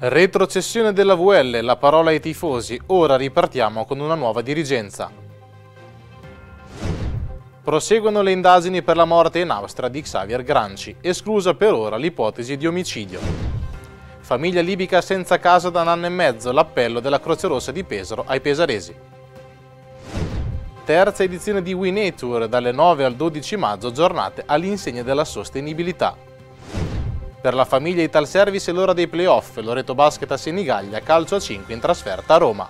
Retrocessione della VL, la parola ai tifosi, ora ripartiamo con una nuova dirigenza. Proseguono le indagini per la morte in Austria di Xavier Granci, esclusa per ora l'ipotesi di omicidio. Famiglia libica senza casa da un anno e mezzo, l'appello della Croce Rossa di Pesaro ai pesaresi. Terza edizione di We Nature, dalle 9 al 12 maggio, giornate all'insegna della sostenibilità. Per la famiglia Ital Service è l'ora dei playoff, Loreto Basket a Senigallia, calcio a 5 in trasferta a Roma.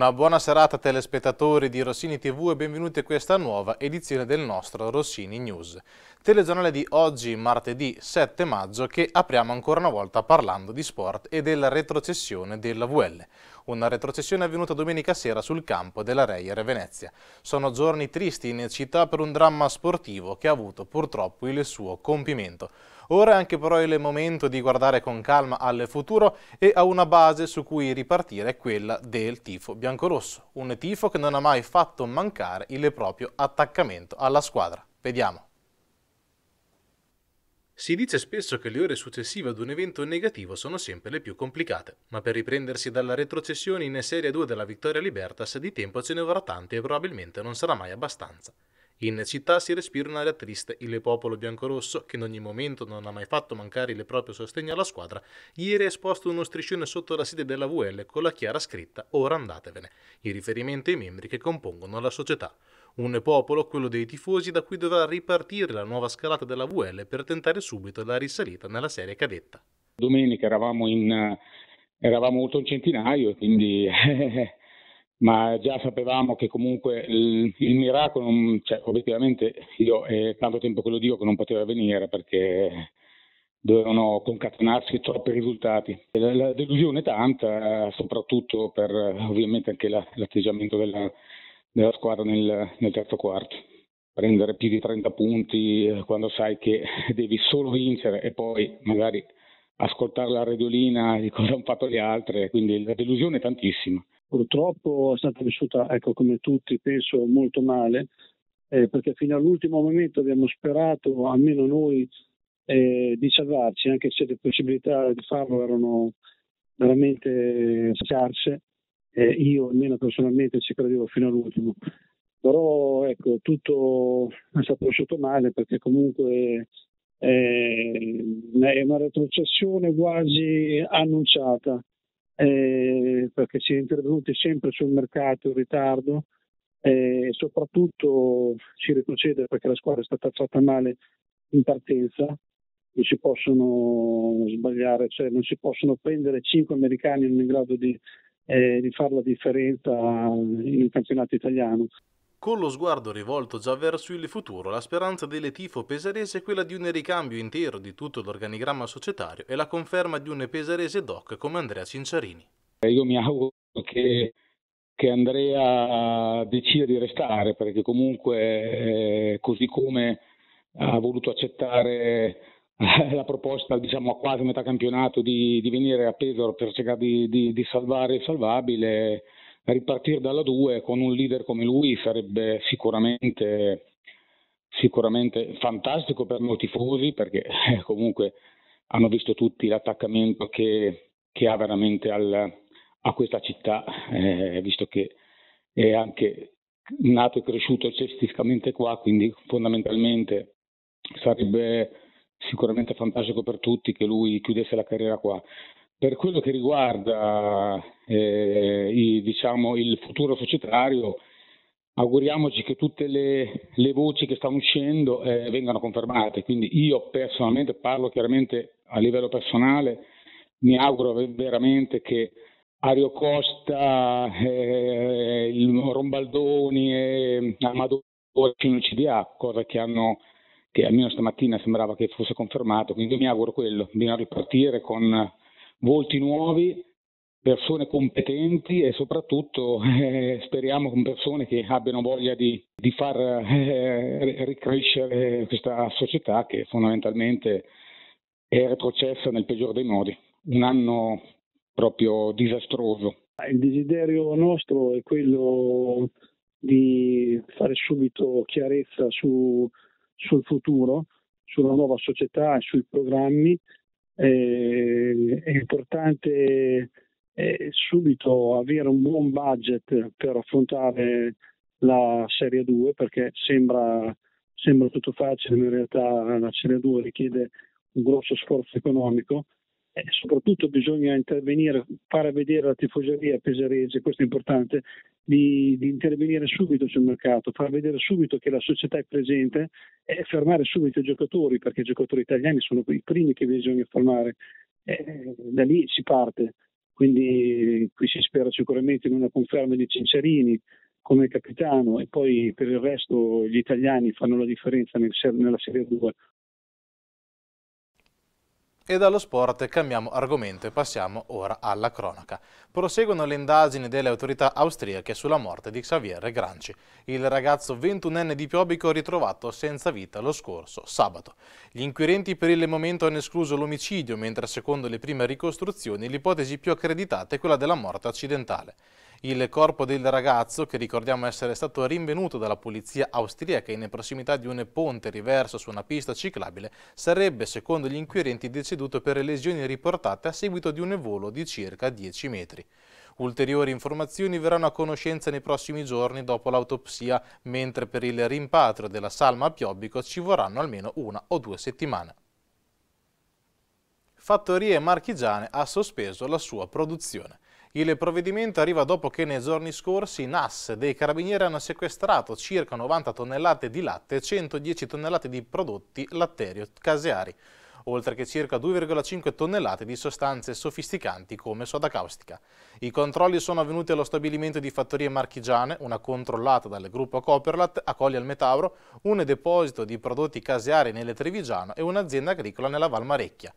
Una buona serata telespettatori di Rossini TV e benvenuti a questa nuova edizione del nostro Rossini News. Telegiornale di oggi, martedì 7 maggio, che apriamo ancora una volta parlando di sport e della retrocessione della VL. Una retrocessione avvenuta domenica sera sul campo della Reyer Venezia. Sono giorni tristi in città per un dramma sportivo che ha avuto purtroppo il suo compimento. Ora è anche però il momento di guardare con calma al futuro e a una base su cui ripartire, quella del tifo biancorosso. Un tifo che non ha mai fatto mancare il proprio attaccamento alla squadra. Vediamo. Si dice spesso che le ore successive ad un evento negativo sono sempre le più complicate, ma per riprendersi dalla retrocessione in Serie 2 della Vittoria Libertas di tempo ce ne vorrà tanto e probabilmente non sarà mai abbastanza. In città si respira un'aria triste, il popolo biancorosso, che in ogni momento non ha mai fatto mancare il proprio sostegno alla squadra, ieri ha esposto uno striscione sotto la sede della VL con la chiara scritta Ora andatevene, in riferimento ai membri che compongono la società. Un popolo, quello dei tifosi, da cui dovrà ripartire la nuova scalata della VL per tentare subito la risalita nella serie cadetta. Domenica eravamo, in, eravamo un centinaio, quindi ma già sapevamo che comunque il, il miracolo, non, cioè, obiettivamente io è eh, tanto tempo che lo dico che non poteva venire perché dovevano concatenarsi troppi risultati. La, la delusione è tanta, soprattutto per ovviamente anche la, l'atteggiamento della, della squadra nel, nel terzo quarto. Prendere più di 30 punti eh, quando sai che devi solo vincere e poi magari ascoltare la radiolina di cosa hanno fatto le altre, quindi la delusione è tantissima purtroppo è stata vissuta, ecco, come tutti penso, molto male, eh, perché fino all'ultimo momento abbiamo sperato, almeno noi, eh, di salvarci, anche se le possibilità di farlo erano veramente scarse. Eh, io almeno personalmente ci credevo fino all'ultimo. Però ecco, tutto è stato vissuto male perché comunque eh, è una retrocessione quasi annunciata. Eh, perché si è intervenuti sempre sul mercato in ritardo e soprattutto si retrocede perché la squadra è stata fatta male in partenza, non si possono sbagliare, cioè non si possono prendere cinque americani in grado di, eh, di fare la differenza in un campionato italiano. Con lo sguardo rivolto già verso il futuro, la speranza delle tifo pesarese è quella di un ricambio intero di tutto l'organigramma societario e la conferma di un pesarese doc come Andrea Cinciarini. Io mi auguro che, che Andrea decida di restare perché comunque eh, così come ha voluto accettare eh, la proposta diciamo, a quasi metà campionato di, di venire a Pesaro per cercare di, di, di salvare il salvabile, ripartire dalla 2 con un leader come lui sarebbe sicuramente sicuramente fantastico per noi tifosi perché eh, comunque hanno visto tutti l'attaccamento che, che ha veramente al, a questa città, eh, visto che è anche nato e cresciuto cestisticamente qua, quindi fondamentalmente sarebbe sicuramente fantastico per tutti che lui chiudesse la carriera qua. Per quello che riguarda eh, i, diciamo, il futuro societario, auguriamoci che tutte le, le voci che stanno uscendo eh, vengano confermate. Quindi io personalmente parlo chiaramente a livello personale, mi auguro veramente che Ario Costa, eh, Rombaldoni e Amador Cinucci di A, cosa che hanno che almeno stamattina sembrava che fosse confermato, quindi mi auguro quello, bisogna ripartire con volti nuovi, persone competenti e soprattutto eh, speriamo con persone che abbiano voglia di, di far eh, ricrescere questa società che fondamentalmente è retrocessa nel peggiore dei modi. Un anno proprio disastroso. Il desiderio nostro è quello di fare subito chiarezza su, sul futuro, sulla nuova società e sui programmi. Eh, è importante eh, subito avere un buon budget per affrontare la Serie 2 perché sembra, sembra tutto facile, ma in realtà la Serie 2 richiede un grosso sforzo economico eh, soprattutto bisogna intervenire, fare vedere la tifoseria pesarese, questo è importante, di, di, intervenire subito sul mercato, far vedere subito che la società è presente e fermare subito i giocatori, perché i giocatori italiani sono i primi che bisogna fermare. Eh, da lì si parte, quindi qui si spera sicuramente in una conferma di Cincerini come capitano e poi per il resto gli italiani fanno la differenza nel, nella Serie 2, e dallo sport cambiamo argomento e passiamo ora alla cronaca. Proseguono le indagini delle autorità austriache sulla morte di Xavier Granci, il ragazzo 21enne di Piobico ritrovato senza vita lo scorso sabato. Gli inquirenti per il momento hanno escluso l'omicidio, mentre secondo le prime ricostruzioni l'ipotesi più accreditata è quella della morte accidentale. Il corpo del ragazzo, che ricordiamo essere stato rinvenuto dalla polizia austriaca in prossimità di un ponte riverso su una pista ciclabile, sarebbe, secondo gli inquirenti, deceduto per lesioni riportate a seguito di un volo di circa 10 metri. Ulteriori informazioni verranno a conoscenza nei prossimi giorni dopo l'autopsia, mentre per il rimpatrio della salma a Piobbico ci vorranno almeno una o due settimane. Fattorie Marchigiane ha sospeso la sua produzione. Il provvedimento arriva dopo che nei giorni scorsi NAS dei Carabinieri hanno sequestrato circa 90 tonnellate di latte e 110 tonnellate di prodotti latterio-caseari oltre che circa 2,5 tonnellate di sostanze sofisticanti come soda caustica. I controlli sono avvenuti allo stabilimento di fattorie marchigiane, una controllata dal gruppo Coperlat a Colli al Metauro, un deposito di prodotti caseari nelle Trevigiano e un'azienda agricola nella Valmarecchia.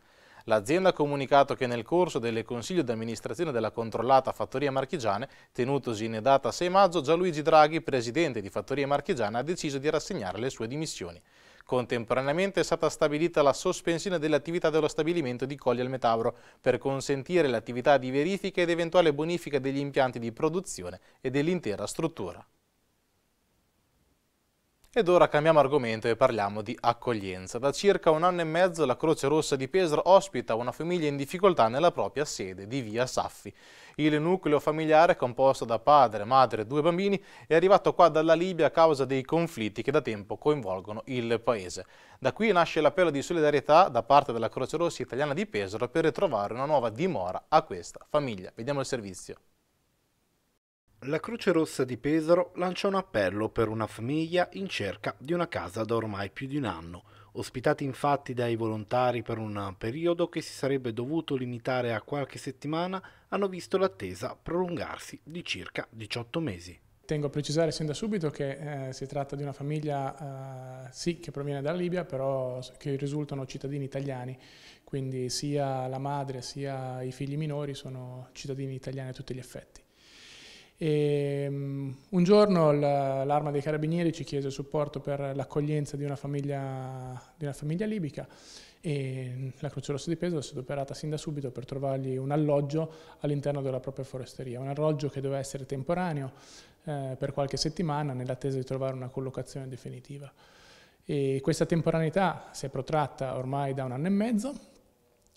L'azienda ha comunicato che nel corso del Consiglio di amministrazione della controllata Fattoria Marchigiane, tenutosi in data 6 maggio, Gianluigi Draghi, presidente di Fattoria Marchigiana, ha deciso di rassegnare le sue dimissioni. Contemporaneamente è stata stabilita la sospensione dell'attività dello stabilimento di Colli al Metauro per consentire l'attività di verifica ed eventuale bonifica degli impianti di produzione e dell'intera struttura. Ed ora cambiamo argomento e parliamo di accoglienza. Da circa un anno e mezzo la Croce Rossa di Pesaro ospita una famiglia in difficoltà nella propria sede di via Saffi. Il nucleo familiare, composto da padre, madre e due bambini, è arrivato qua dalla Libia a causa dei conflitti che da tempo coinvolgono il paese. Da qui nasce l'appello di solidarietà da parte della Croce Rossa italiana di Pesaro per ritrovare una nuova dimora a questa famiglia. Vediamo il servizio. La Croce Rossa di Pesaro lancia un appello per una famiglia in cerca di una casa da ormai più di un anno, ospitati infatti dai volontari per un periodo che si sarebbe dovuto limitare a qualche settimana, hanno visto l'attesa prolungarsi di circa 18 mesi. Tengo a precisare sin da subito che eh, si tratta di una famiglia eh, sì che proviene dalla Libia, però che risultano cittadini italiani, quindi sia la madre sia i figli minori sono cittadini italiani a tutti gli effetti. E, ehm, un giorno l'arma dei carabinieri ci chiese supporto per l'accoglienza di, di, una famiglia libica e la Croce Rossa di Peso si è adoperata sin da subito per trovargli un alloggio all'interno della propria foresteria, un alloggio che doveva essere temporaneo eh, per qualche settimana nell'attesa di trovare una collocazione definitiva. E questa temporaneità si è protratta ormai da un anno e mezzo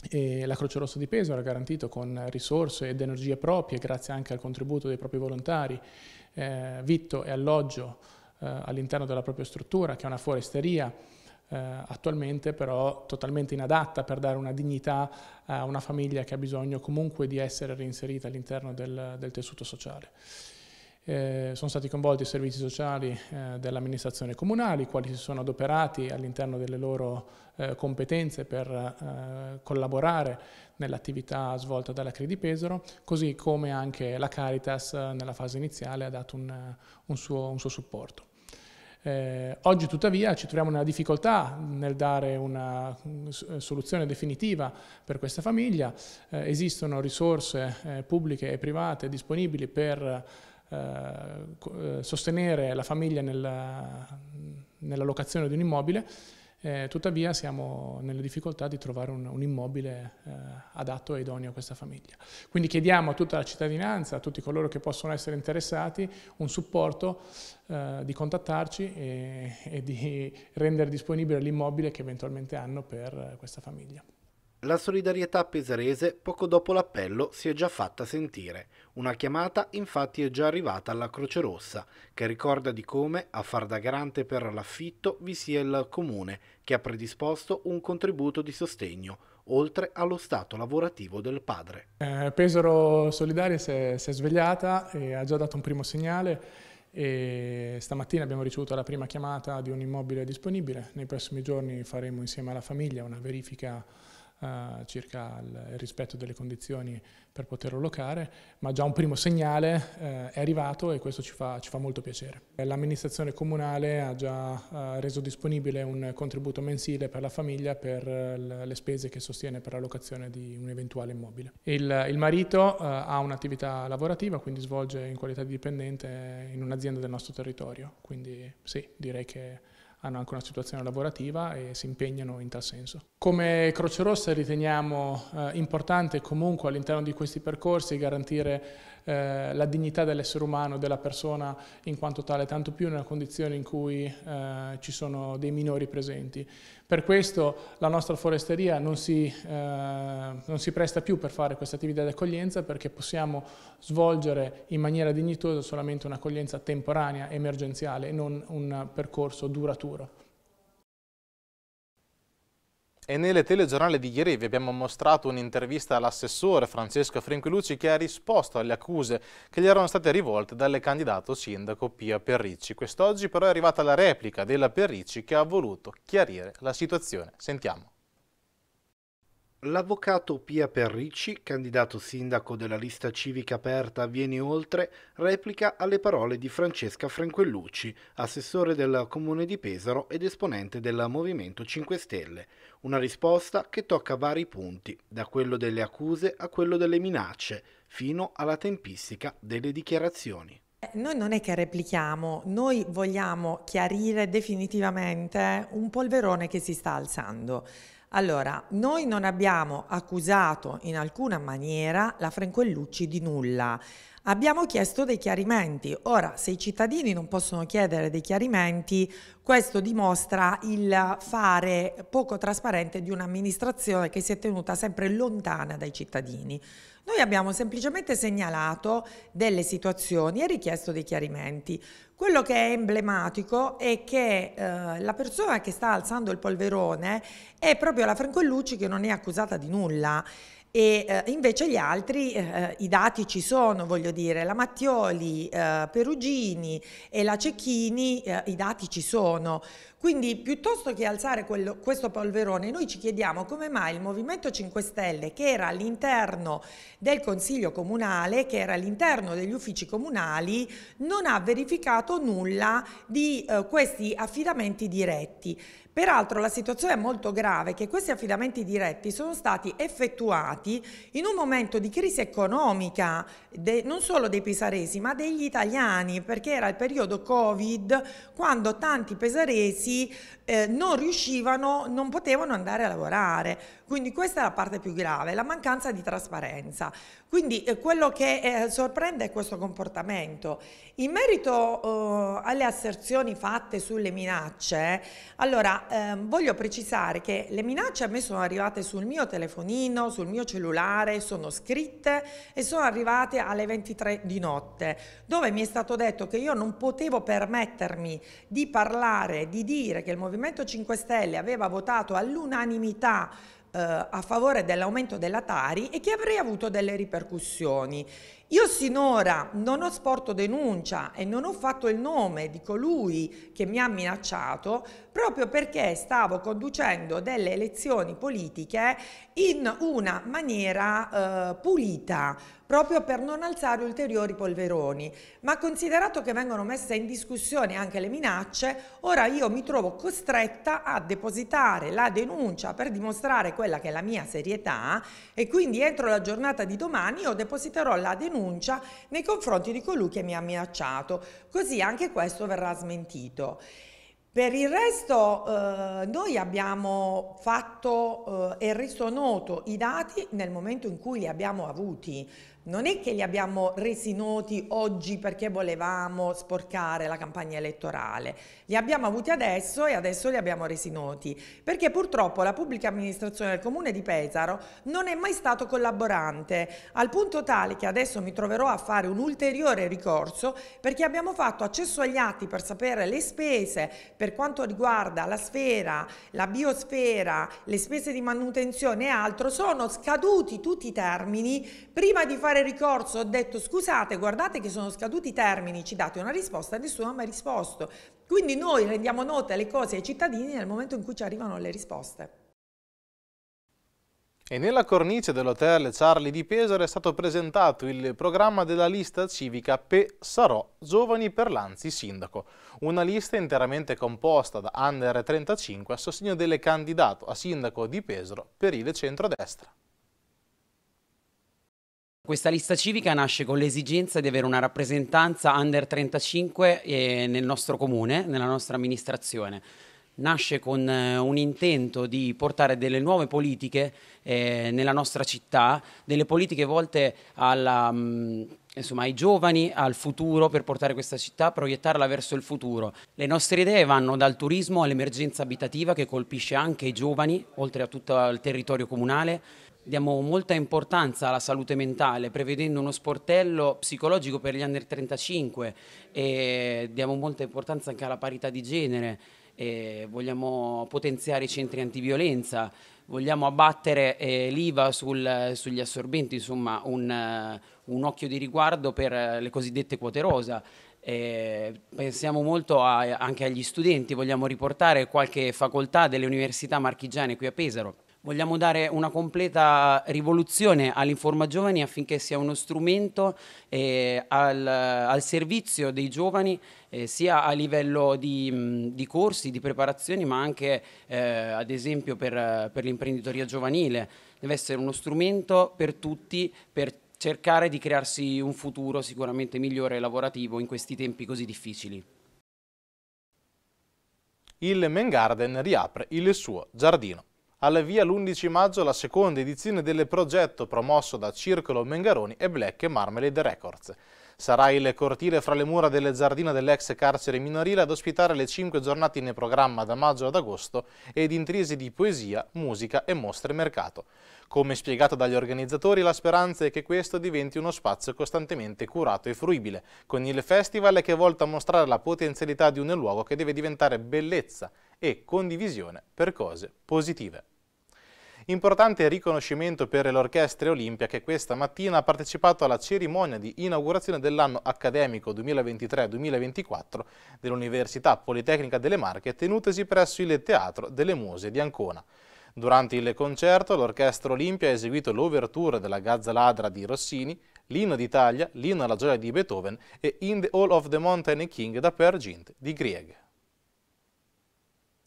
e la Croce Rossa di Pesaro ha garantito con risorse ed energie proprie, grazie anche al contributo dei propri volontari, eh, vitto e alloggio eh, all'interno della propria struttura, che è una foresteria, eh, attualmente però totalmente inadatta per dare una dignità a una famiglia che ha bisogno comunque di essere reinserita all'interno del, del tessuto sociale. Eh, sono stati coinvolti i servizi sociali eh, dell'amministrazione comunale, i quali si sono adoperati all'interno delle loro eh, competenze per eh, collaborare nell'attività svolta dalla CRI di Pesaro, così come anche la Caritas eh, nella fase iniziale ha dato un, un, suo, un suo, supporto. oggi tuttavia ci troviamo nella difficoltà nel dare una mm, soluzione definitiva per questa famiglia, esistono risorse pubbliche e private disponibili per eh, eh, sostenere la famiglia nella, nella locazione di un immobile, eh, tuttavia siamo nelle difficoltà di trovare un, un immobile eh, adatto e idoneo a questa famiglia. Quindi chiediamo a tutta la cittadinanza, a tutti coloro che possono essere interessati, un supporto eh, di contattarci e, e di rendere disponibile l'immobile che eventualmente hanno per questa famiglia. La solidarietà pesarese poco dopo l'appello si è già fatta sentire. Una chiamata infatti è già arrivata alla Croce Rossa, che ricorda di come a far da garante per l'affitto vi sia il Comune, che ha predisposto un contributo di sostegno, oltre allo stato lavorativo del padre. Eh, Pesaro Solidari si è, si è svegliata e ha già dato un primo segnale e stamattina abbiamo ricevuto la prima chiamata di un immobile disponibile. Nei prossimi giorni faremo insieme alla famiglia una verifica eh, circa il, rispetto delle condizioni per poterlo locare, ma già un primo segnale eh, è arrivato e questo ci fa, ci fa molto piacere. L'amministrazione comunale ha già eh, reso disponibile un contributo mensile per la famiglia per eh, le spese che sostiene per la locazione di un eventuale immobile. Il, il marito eh, ha un'attività lavorativa, quindi svolge in qualità di dipendente in un'azienda del nostro territorio, quindi sì, direi che hanno anche una situazione lavorativa e si impegnano in tal senso. Come Croce Rossa riteniamo eh, importante comunque all'interno di questi percorsi garantire eh, la dignità dell'essere umano, della persona in quanto tale, tanto più nella condizione in cui eh, ci sono dei minori presenti. Per questo la nostra foresteria non si, eh, non si presta più per fare questa attività di accoglienza perché possiamo svolgere in maniera dignitosa solamente un'accoglienza temporanea, emergenziale e non un percorso duraturo. E nelle telegiornali di ieri vi abbiamo mostrato un'intervista all'assessore Francesco Frinquilucci che ha risposto alle accuse che gli erano state rivolte dal candidato sindaco Pia Perricci. Quest'oggi però è arrivata la replica della Perricci che ha voluto chiarire la situazione. Sentiamo. L'avvocato Pia Perricci, candidato sindaco della lista civica aperta Vieni Oltre, replica alle parole di Francesca Franquellucci, assessore del comune di Pesaro ed esponente del Movimento 5 Stelle. Una risposta che tocca vari punti, da quello delle accuse a quello delle minacce, fino alla tempistica delle dichiarazioni. Eh, noi non è che replichiamo, noi vogliamo chiarire definitivamente un polverone che si sta alzando. Allora, noi non abbiamo accusato in alcuna maniera la Franquellucci di nulla. Abbiamo chiesto dei chiarimenti. Ora, se i cittadini non possono chiedere dei chiarimenti, questo dimostra il fare poco trasparente di un'amministrazione che si è tenuta sempre lontana dai cittadini. Noi abbiamo semplicemente segnalato delle situazioni e richiesto dei chiarimenti. Quello che è emblematico è che eh, la persona che sta alzando il polverone è proprio la Francollucci che non è accusata di nulla. E eh, invece gli altri, eh, i dati ci sono, voglio dire, la Mattioli, eh, Perugini e la Cecchini, eh, i dati ci sono. Quindi piuttosto che alzare quello, questo polverone, noi ci chiediamo come mai il Movimento 5 Stelle, che era all'interno del Consiglio Comunale, che era all'interno degli uffici comunali, non ha verificato nulla di eh, questi affidamenti diretti. Peraltro la situazione è molto grave che questi affidamenti diretti sono stati effettuati in un momento di crisi economica de, non solo dei pisaresi ma degli italiani perché era il periodo Covid quando tanti pesaresi eh, non riuscivano, non potevano andare a lavorare. Quindi questa è la parte più grave, la mancanza di trasparenza. Quindi eh, quello che eh, sorprende è questo comportamento. In merito eh, alle asserzioni fatte sulle minacce, allora ehm, voglio precisare che le minacce a me sono arrivate sul mio telefonino, sul mio cellulare, sono scritte e sono arrivate alle 23 di notte, dove mi è stato detto che io non potevo permettermi di parlare, di dire che il Movimento 5 Stelle aveva votato all'unanimità eh, a favore dell'aumento della Tari e che avrei avuto delle ripercussioni. Io sinora non ho sporto denuncia e non ho fatto il nome di colui che mi ha minacciato proprio perché stavo conducendo delle elezioni politiche in una maniera eh, pulita, proprio per non alzare ulteriori polveroni. Ma considerato che vengono messe in discussione anche le minacce, ora io mi trovo costretta a depositare la denuncia per dimostrare quella che è la mia serietà e quindi entro la giornata di domani io depositerò la denuncia denuncia nei confronti di colui che mi ha minacciato, così anche questo verrà smentito. Per il resto eh, noi abbiamo fatto eh, e reso noto i dati nel momento in cui li abbiamo avuti, non è che li abbiamo resi noti oggi perché volevamo sporcare la campagna elettorale, li abbiamo avuti adesso e adesso li abbiamo resi noti, perché purtroppo la pubblica amministrazione del comune di Pesaro non è mai stato collaborante, al punto tale che adesso mi troverò a fare un ulteriore ricorso perché abbiamo fatto accesso agli atti per sapere le spese per quanto riguarda la sfera, la biosfera, le spese di manutenzione e altro, sono scaduti tutti i termini prima di fare fare ricorso, ho detto scusate, guardate che sono scaduti i termini, ci date una risposta, nessuno ha mai risposto. Quindi noi rendiamo note le cose ai cittadini nel momento in cui ci arrivano le risposte. E nella cornice dell'hotel Charlie di Pesaro è stato presentato il programma della lista civica Pe Sarò Giovani per l'Anzi Sindaco, una lista interamente composta da under 35 a sostegno delle candidato a sindaco di Pesaro per il centrodestra. Questa lista civica nasce con l'esigenza di avere una rappresentanza under 35 eh, nel nostro comune, nella nostra amministrazione. Nasce con eh, un intento di portare delle nuove politiche eh, nella nostra città, delle politiche volte alla, mm, insomma, ai giovani, al futuro, per portare questa città, proiettarla verso il futuro. Le nostre idee vanno dal turismo all'emergenza abitativa che colpisce anche i giovani, oltre a tutto il territorio comunale Diamo molta importanza alla salute mentale, prevedendo uno sportello psicologico per gli under 35 e diamo molta importanza anche alla parità di genere. vogliamo potenziare i centri antiviolenza, vogliamo abbattere eh, l'IVA sul, sugli assorbenti, insomma un, un, occhio di riguardo per le cosiddette quote rosa. Eh, pensiamo molto a, anche agli studenti, vogliamo riportare qualche facoltà delle università marchigiane qui a Pesaro Vogliamo dare una completa rivoluzione all'Informa Giovani affinché sia uno strumento eh, al, al, servizio dei giovani eh, sia a livello di, mm, di, corsi, di preparazioni, ma anche eh, ad esempio per, per l'imprenditoria giovanile. Deve essere uno strumento per tutti, per cercare di crearsi un futuro sicuramente migliore lavorativo in questi tempi così difficili. Il Mengarden riapre il suo giardino alla via l'11 maggio la seconda edizione del progetto promosso da Circolo Mengaroni e Black Marmalade Records. Sarà il cortile fra le mura delle giardine dell'ex carcere minorile ad ospitare le cinque giornate in programma da maggio ad agosto ed intrisi di poesia, musica e mostre mercato. Come spiegato dagli organizzatori, la speranza è che questo diventi uno spazio costantemente curato e fruibile, con il festival che è volto a mostrare la potenzialità di un luogo che deve diventare bellezza e condivisione per cose positive. Importante riconoscimento per l'Orchestra Olimpia che questa mattina ha partecipato alla cerimonia di inaugurazione dell'anno accademico 2023-2024 dell'Università Politecnica delle Marche tenutasi presso il Teatro delle Muse di Ancona. Durante il concerto l'Orchestra Olimpia ha eseguito l'ouverture della Gazza Ladra di Rossini, l'Inno d'Italia, l'Inno alla gioia di Beethoven e In the Hall of the Mountain King da Per Gint di Grieg.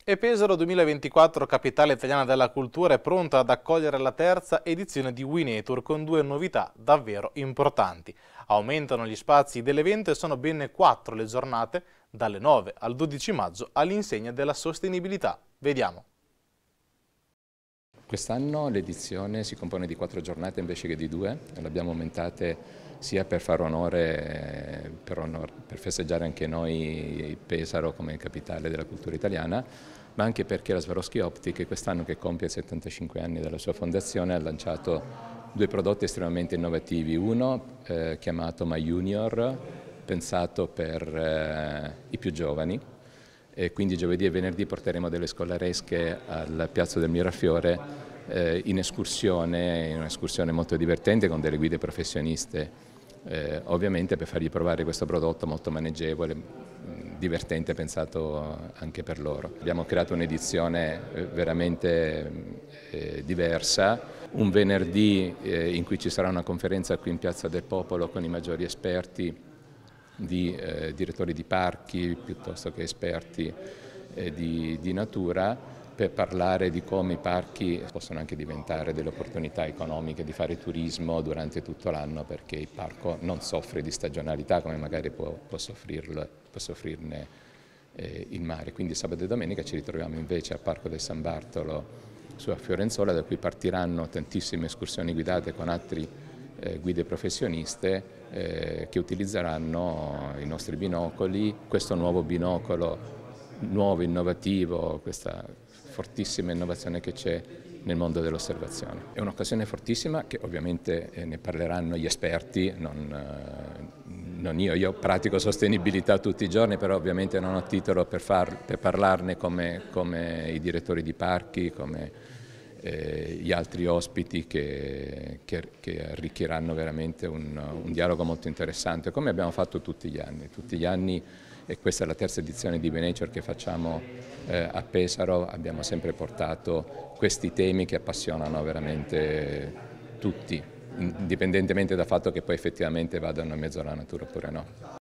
E Pesaro 2024, capitale italiana della cultura, è pronta ad accogliere la terza edizione di Winetour con due novità davvero importanti. Aumentano gli spazi dell'evento e sono ben quattro le giornate, dalle 9 al 12 maggio, all'insegna della sostenibilità. Vediamo. Quest'anno l'edizione si compone di quattro giornate invece che di due, l'abbiamo aumentate sia per fare onore, eh, per, onore, per festeggiare anche noi Pesaro come capitale della cultura italiana, ma anche perché la Swarovski Optic quest'anno che compie 75 anni dalla sua fondazione ha lanciato due prodotti estremamente innovativi, uno eh, chiamato My Junior, pensato per eh, i più giovani, e quindi giovedì e venerdì porteremo delle scolaresche al Piazzo del Mirafiore eh, in escursione, in un'escursione molto divertente con delle guide professioniste eh, ovviamente per fargli provare questo prodotto molto maneggevole, mm, divertente pensato anche per loro. Abbiamo creato un'edizione eh, veramente mm, eh, diversa, un venerdì eh, in cui ci sarà una conferenza qui in Piazza del Popolo con i maggiori esperti di eh, direttori di parchi piuttosto che esperti eh, di, di natura per parlare di come i parchi possono anche diventare delle opportunità economiche di fare turismo durante tutto l'anno perché il parco non soffre di stagionalità come magari può, può, soffrirlo, può soffrirne eh, il mare. Quindi sabato e domenica ci ritroviamo invece al Parco del San Bartolo su a Fiorenzola da cui partiranno tantissime escursioni guidate con altri eh, guide professioniste eh, che utilizzeranno i nostri binocoli, questo nuovo binocolo nuovo, innovativo, questa fortissima innovazione che c'è nel mondo dell'osservazione. È un'occasione fortissima che ovviamente eh, ne parleranno gli esperti, non, eh, non, io, io pratico sostenibilità tutti i giorni, però ovviamente non ho titolo per, far, per parlarne come, come i direttori di parchi, come eh, gli altri ospiti che, che, che arricchiranno veramente un, un, dialogo molto interessante, come abbiamo fatto tutti gli anni. Tutti gli anni, e questa è la terza edizione di Benature che facciamo eh, a Pesaro, abbiamo sempre portato questi temi che appassionano veramente tutti, indipendentemente dal fatto che poi effettivamente vadano in mezzo alla natura oppure no.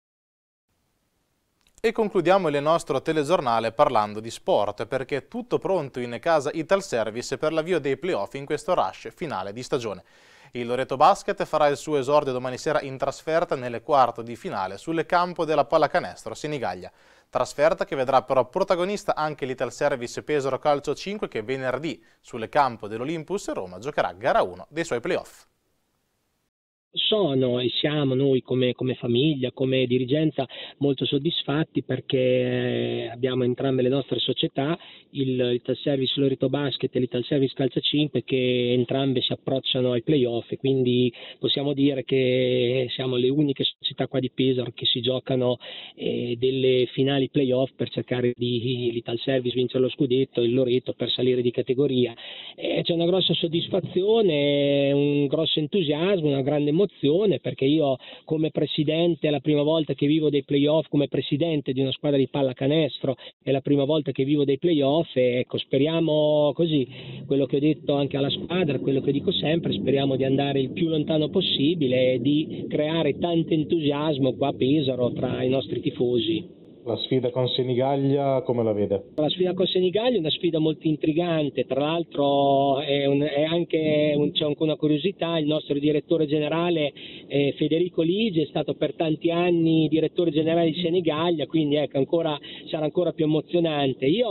E concludiamo il nostro telegiornale parlando di sport, perché è tutto pronto in casa Ital Service per l'avvio dei playoff in questo rush finale di stagione. Il Loreto Basket farà il suo esordio domani sera in trasferta nelle quarto di finale sul campo della pallacanestro Senigallia. Trasferta che vedrà però protagonista anche l'Ital Service Pesaro Calcio 5 che venerdì sul campo dell'Olympus Roma giocherà gara 1 dei suoi playoff sono e siamo noi come, come, famiglia, come dirigenza molto soddisfatti perché eh, abbiamo entrambe le nostre società, il Ital Service Lorito Basket e l'Ital Service Calcia 5 che entrambe si approcciano ai playoff e quindi possiamo dire che siamo le uniche società qua di Pesaro che si giocano eh, delle finali playoff per cercare di l'Ital Service vincere lo scudetto e il Loreto per salire di categoria. Eh, c'è una grossa soddisfazione, un grosso entusiasmo, una grande motivazione promozione perché io come presidente è la prima volta che vivo dei playoff come presidente di una squadra di pallacanestro, è la prima volta che vivo dei playoff e ecco speriamo così, quello che ho detto anche alla squadra, quello che dico sempre, speriamo di andare il più lontano possibile e di creare tanto entusiasmo qua a Pesaro tra i nostri tifosi. La sfida con Senigallia come la vede? La sfida con Senigallia è una sfida molto intrigante, tra l'altro è un, è anche un, c'è anche una curiosità, il nostro direttore generale eh, Federico Ligi è stato per tanti anni direttore generale di Senigallia, quindi ecco, ancora, sarà ancora più emozionante. Io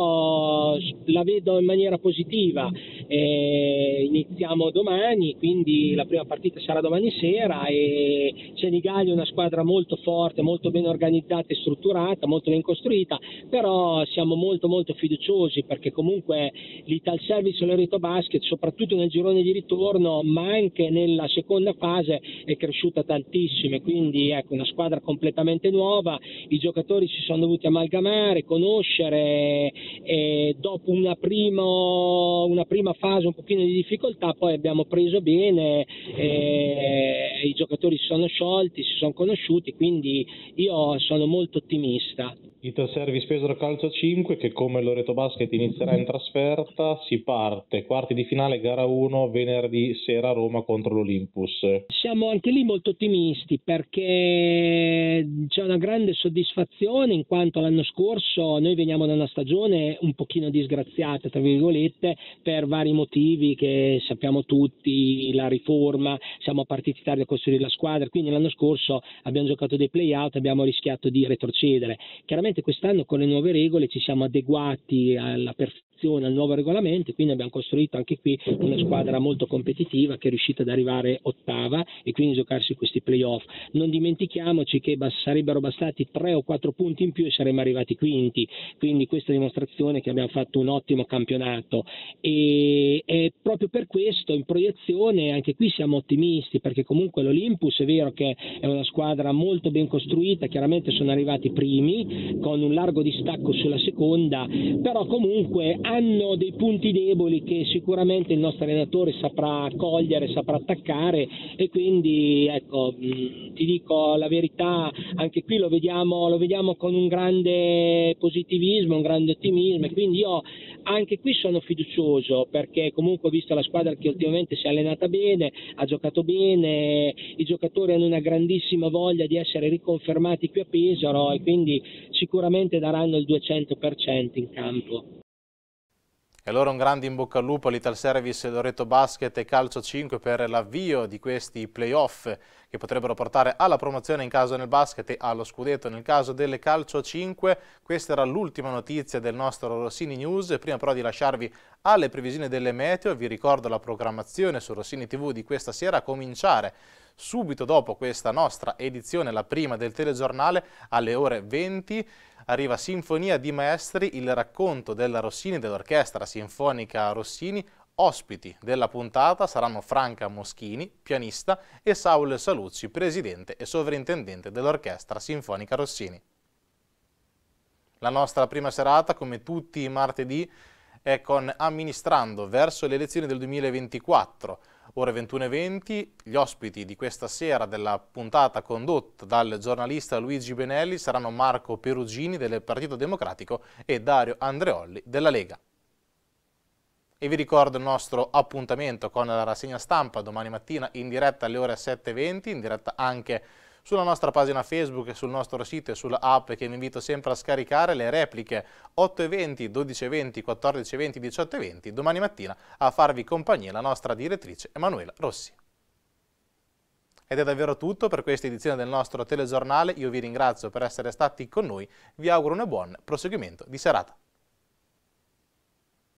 la vedo in maniera positiva, eh, iniziamo domani, quindi la prima partita sarà domani sera e Senigallia è una squadra molto forte, molto ben organizzata e strutturata, molto molto ben costruita, però siamo molto molto fiduciosi perché comunque l'Ital Service e l'Orito Basket, soprattutto nel girone di ritorno, ma anche nella seconda fase, è cresciuta tantissimo. Quindi ecco una squadra completamente nuova, i giocatori si sono dovuti amalgamare, conoscere e dopo una, primo, una prima fase un pochino di difficoltà poi abbiamo preso bene, i giocatori si sono sciolti, si sono conosciuti, quindi io sono molto ottimista. I tre servi spesero calcio 5 che come Loreto Basket inizierà in trasferta, si parte quarti di finale gara 1 venerdì sera a Roma contro l'Olympus. Siamo anche lì molto ottimisti perché c'è una grande soddisfazione in quanto l'anno scorso noi veniamo da una stagione un pochino disgraziata tra virgolette per vari motivi che sappiamo tutti, la riforma, siamo partiti tardi a costruire la squadra, quindi l'anno scorso abbiamo giocato dei play out, abbiamo rischiato di retrocedere. Chiaramente Sicuramente quest'anno con le nuove regole ci siamo adeguati alla perfezione adeguazione al nuovo regolamento, quindi abbiamo costruito anche qui una squadra molto competitiva che è riuscita ad arrivare ottava e quindi giocarsi questi playoff. Non dimentichiamoci che bas- sarebbero bastati tre o quattro punti in più e saremmo arrivati quinti, quindi questa dimostrazione che abbiamo fatto un ottimo campionato e, e proprio per questo in proiezione anche qui siamo ottimisti perché comunque l'Olympus è vero che è una squadra molto ben costruita, chiaramente sono arrivati primi con un largo distacco sulla seconda, però comunque ha hanno dei punti deboli che sicuramente il nostro allenatore saprà cogliere, saprà attaccare e quindi ecco, mm, ti dico la verità, anche qui lo vediamo, lo vediamo con un grande positivismo, un grande ottimismo e quindi io anche qui sono fiducioso perché comunque ho visto la squadra che ultimamente si è allenata bene, ha giocato bene, i giocatori hanno una grandissima voglia di essere riconfermati qui a Pesaro e quindi sicuramente daranno il 200% in campo. E allora un grande in bocca al lupo all'Ital Service Loreto Basket e Calcio 5 per l'avvio di questi playoff che potrebbero portare alla promozione in caso nel basket e allo scudetto nel caso delle Calcio 5. Questa era l'ultima notizia del nostro Rossini News. Prima però di lasciarvi alle previsioni delle meteo, vi ricordo la programmazione su Rossini TV di questa sera a cominciare subito dopo questa nostra edizione, la prima del telegiornale, alle ore 20 arriva Sinfonia di Maestri, il racconto della Rossini, dell'Orchestra Sinfonica Rossini. Ospiti della puntata saranno Franca Moschini, pianista, e Saul Saluzzi, presidente e sovrintendente dell'Orchestra Sinfonica Rossini. La nostra prima serata, come tutti i martedì, è con Amministrando verso le elezioni del 2024, ore 21.20. Gli ospiti di questa sera della puntata condotta dal giornalista Luigi Benelli saranno Marco Perugini del Partito Democratico e Dario Andreolli della Lega. E vi ricordo il nostro appuntamento con la rassegna stampa domani mattina in diretta alle ore 7.20, in diretta anche sulla nostra pagina Facebook, sul nostro sito e sulla app che vi invito sempre a scaricare le repliche 8.20, 12.20, 14.20, 18.20. Domani mattina a farvi compagnia la nostra direttrice Emanuela Rossi. Ed è davvero tutto per questa edizione del nostro telegiornale. Io vi ringrazio per essere stati con noi. Vi auguro un buon proseguimento di serata.